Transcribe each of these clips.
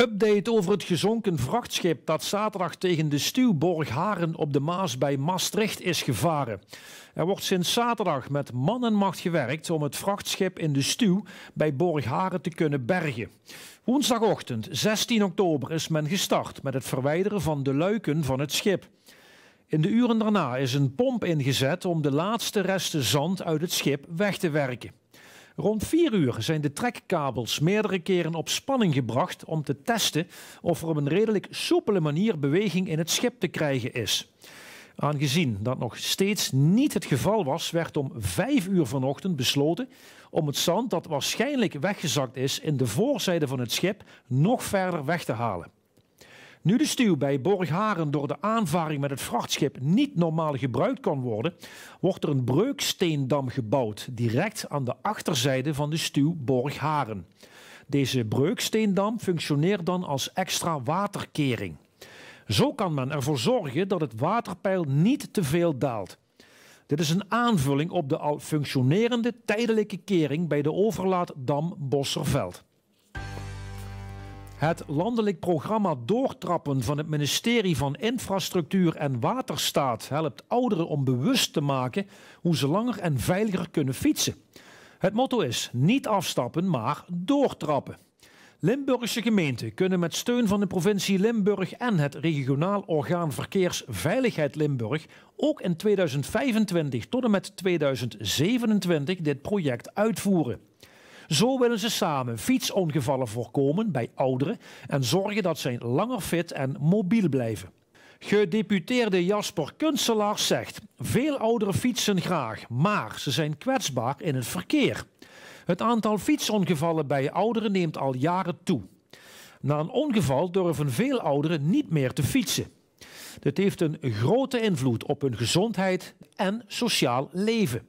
Update over het gezonken vrachtschip dat zaterdag tegen de Stuwborg Haren op de Maas bij Maastricht is gevaren. Er wordt sinds zaterdag met man en macht gewerkt om het vrachtschip in de Stuw bij Borg Haren te kunnen bergen. Woensdagochtend 16 oktober is men gestart met het verwijderen van de luiken van het schip. In de uren daarna is een pomp ingezet om de laatste resten zand uit het schip weg te werken. Rond vier uur zijn de trekkabels meerdere keren op spanning gebracht om te testen of er op een redelijk soepele manier beweging in het schip te krijgen is. Aangezien dat nog steeds niet het geval was, werd om vijf uur vanochtend besloten om het zand dat waarschijnlijk weggezakt is in de voorzijde van het schip nog verder weg te halen. Nu de stuw bij Borgharen door de aanvaring met het vrachtschip niet normaal gebruikt kan worden, wordt er een breuksteendam gebouwd direct aan de achterzijde van de stuw Borgharen. Deze breuksteendam functioneert dan als extra waterkering. Zo kan men ervoor zorgen dat het waterpeil niet te veel daalt. Dit is een aanvulling op de al functionerende tijdelijke kering bij de overlaatdam Bosserveld. Het landelijk programma Doortrappen van het ministerie van Infrastructuur en Waterstaat helpt ouderen om bewust te maken hoe ze langer en veiliger kunnen fietsen. Het motto is niet afstappen, maar doortrappen. Limburgse gemeenten kunnen met steun van de provincie Limburg en het regionaal orgaan Verkeersveiligheid Limburg ook in 2025 tot en met 2027 dit project uitvoeren. Zo willen ze samen fietsongevallen voorkomen bij ouderen en zorgen dat zij langer fit en mobiel blijven. Gedeputeerde Jasper Kunstelaars zegt: Veel ouderen fietsen graag, maar ze zijn kwetsbaar in het verkeer. Het aantal fietsongevallen bij ouderen neemt al jaren toe. Na een ongeval durven veel ouderen niet meer te fietsen. Dit heeft een grote invloed op hun gezondheid en sociaal leven.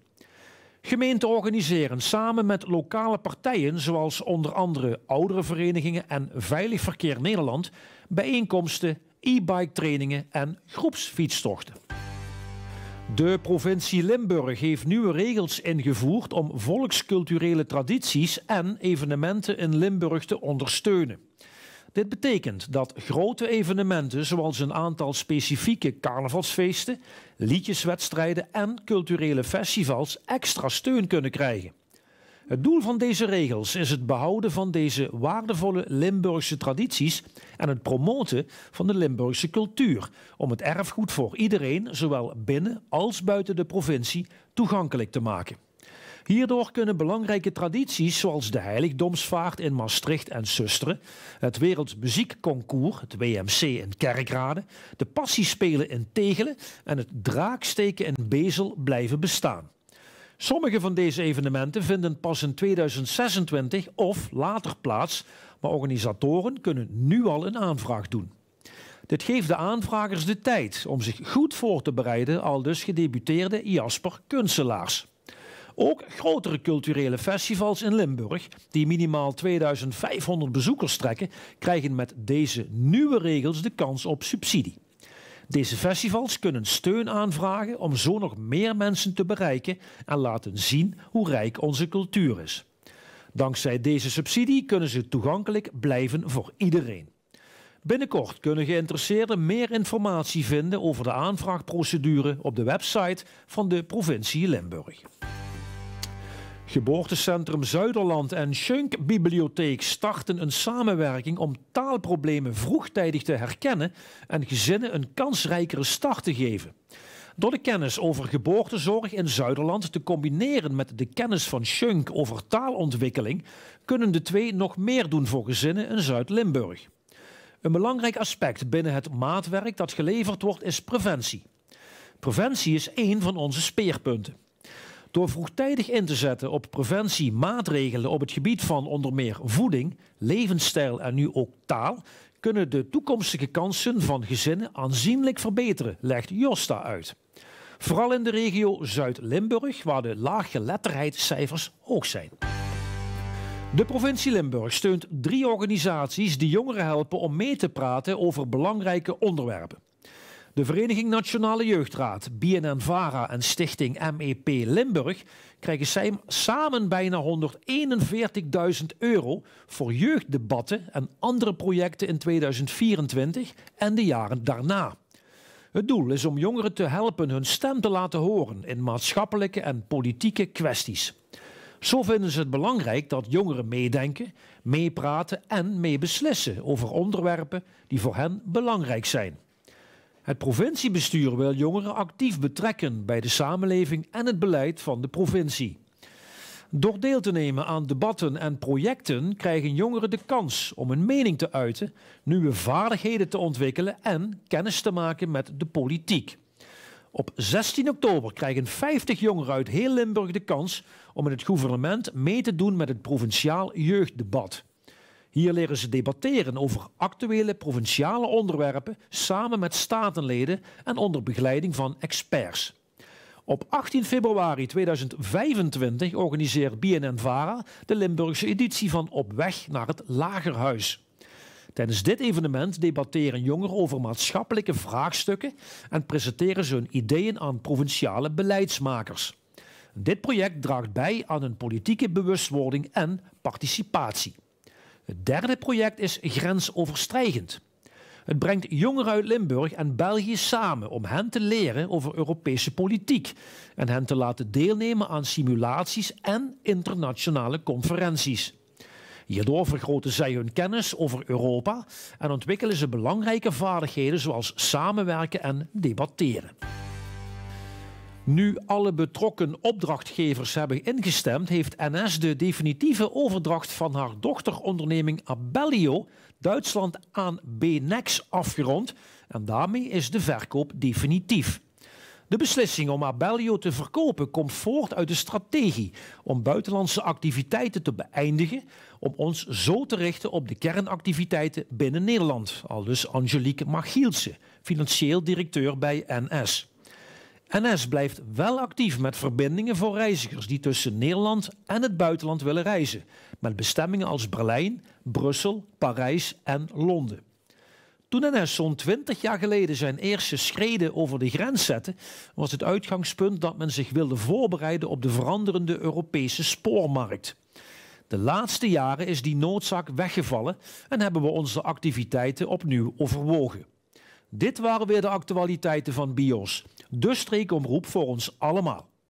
Gemeenten organiseren samen met lokale partijen, zoals onder andere ouderenverenigingen en Veilig Verkeer Nederland, bijeenkomsten, e-bike trainingen en groepsfietstochten. De provincie Limburg heeft nieuwe regels ingevoerd om volksculturele tradities en evenementen in Limburg te ondersteunen. Dit betekent dat grote evenementen zoals een aantal specifieke carnavalsfeesten, liedjeswedstrijden en culturele festivals extra steun kunnen krijgen. Het doel van deze regels is het behouden van deze waardevolle Limburgse tradities en het promoten van de Limburgse cultuur, om het erfgoed voor iedereen, zowel binnen als buiten de provincie, toegankelijk te maken. Hierdoor kunnen belangrijke tradities zoals de heiligdomsvaart in Maastricht en Susteren, het Wereldmuziekconcours, het WMC in Kerkrade, de Passiespelen in Tegelen en het Draaksteken in Bezel blijven bestaan. Sommige van deze evenementen vinden pas in 2026 of later plaats, maar organisatoren kunnen nu al een aanvraag doen. Dit geeft de aanvragers de tijd om zich goed voor te bereiden, al dus gedebuteerde Jasper Kunstelaars. Ook grotere culturele festivals in Limburg, die minimaal 2500 bezoekers trekken, krijgen met deze nieuwe regels de kans op subsidie. Deze festivals kunnen steun aanvragen om zo nog meer mensen te bereiken en laten zien hoe rijk onze cultuur is. Dankzij deze subsidie kunnen ze toegankelijk blijven voor iedereen. Binnenkort kunnen geïnteresseerden meer informatie vinden over de aanvraagprocedure op de website van de provincie Limburg. Geboortecentrum Zuiderland en Schunk Bibliotheek starten een samenwerking om taalproblemen vroegtijdig te herkennen en gezinnen een kansrijkere start te geven. Door de kennis over geboortezorg in Zuiderland te combineren met de kennis van Schunk over taalontwikkeling, kunnen de twee nog meer doen voor gezinnen in Zuid-Limburg. Een belangrijk aspect binnen het maatwerk dat geleverd wordt is preventie. Preventie is één van onze speerpunten. Door vroegtijdig in te zetten op preventie, maatregelen op het gebied van onder meer voeding, levensstijl en nu ook taal, kunnen de toekomstige kansen van gezinnen aanzienlijk verbeteren, legt Josta uit. Vooral in de regio Zuid-Limburg, waar de laaggeletterheidscijfers hoog zijn. De provincie Limburg steunt drie organisaties die jongeren helpen om mee te praten over belangrijke onderwerpen. De Vereniging Nationale Jeugdraad, Vara en Stichting MEP Limburg krijgen samen bijna 141.000 euro voor jeugddebatten en andere projecten in 2024 en de jaren daarna. Het doel is om jongeren te helpen hun stem te laten horen in maatschappelijke en politieke kwesties. Zo vinden ze het belangrijk dat jongeren meedenken, meepraten en meebeslissen over onderwerpen die voor hen belangrijk zijn. Het provinciebestuur wil jongeren actief betrekken bij de samenleving en het beleid van de provincie. Door deel te nemen aan debatten en projecten krijgen jongeren de kans om een mening te uiten, nieuwe vaardigheden te ontwikkelen en kennis te maken met de politiek. Op 16 oktober krijgen 50 jongeren uit heel Limburg de kans om in het gouvernement mee te doen met het provinciaal jeugddebat. Hier leren ze debatteren over actuele provinciale onderwerpen samen met statenleden en onder begeleiding van experts. Op 18 februari 2025 organiseert Vara de Limburgse editie van Op weg naar het Lagerhuis. Tijdens dit evenement debatteren jongeren over maatschappelijke vraagstukken en presenteren ze hun ideeën aan provinciale beleidsmakers. Dit project draagt bij aan een politieke bewustwording en participatie. Het derde project is grensoverstijgend. Het brengt jongeren uit Limburg en België samen om hen te leren over Europese politiek en hen te laten deelnemen aan simulaties en internationale conferenties. Hierdoor vergroten zij hun kennis over Europa en ontwikkelen ze belangrijke vaardigheden zoals samenwerken en debatteren. Nu alle betrokken opdrachtgevers hebben ingestemd, heeft NS de definitieve overdracht van haar dochteronderneming Abellio Duitsland aan BNEX afgerond en daarmee is de verkoop definitief. De beslissing om Abellio te verkopen komt voort uit de strategie om buitenlandse activiteiten te beëindigen, om ons zo te richten op de kernactiviteiten binnen Nederland. Al dus Angelique Machielsen, financieel directeur bij NS. NS blijft wel actief met verbindingen voor reizigers die tussen Nederland en het buitenland willen reizen, met bestemmingen als Berlijn, Brussel, Parijs en Londen. Toen NS zo'n 20 jaar geleden zijn eerste schreden over de grens zette, was het uitgangspunt dat men zich wilde voorbereiden op de veranderende Europese spoormarkt. De laatste jaren is die noodzaak weggevallen en hebben we onze activiteiten opnieuw overwogen. Dit waren weer de actualiteiten van BIOS, de streekomroep voor ons allemaal.